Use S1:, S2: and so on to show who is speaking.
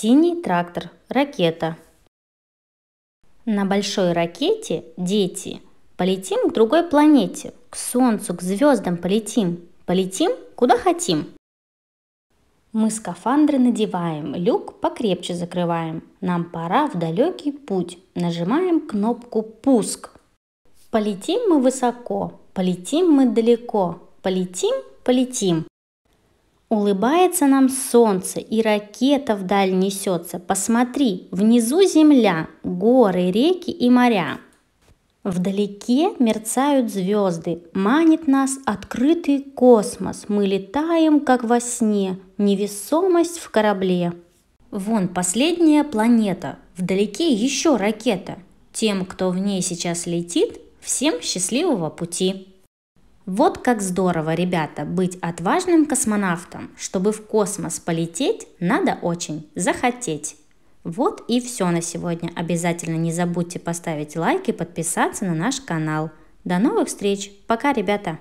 S1: Синий трактор, ракета. На большой ракете, дети, полетим к другой планете, к Солнцу, к звездам полетим, полетим куда хотим. Мы скафандры надеваем, люк покрепче закрываем. Нам пора в далекий путь. Нажимаем кнопку «Пуск». Полетим мы высоко, полетим мы далеко, полетим, полетим. Улыбается нам солнце, и ракета вдаль несется. Посмотри, внизу земля, горы, реки и моря. Вдалеке мерцают звезды, манит нас открытый космос. Мы летаем, как во сне, невесомость в корабле. Вон последняя планета, вдалеке еще ракета. Тем, кто в ней сейчас летит, всем счастливого пути! Вот как здорово, ребята, быть отважным космонавтом. Чтобы в космос полететь, надо очень захотеть. Вот и все на сегодня. Обязательно не забудьте поставить лайк и подписаться на наш канал. До новых встреч. Пока, ребята.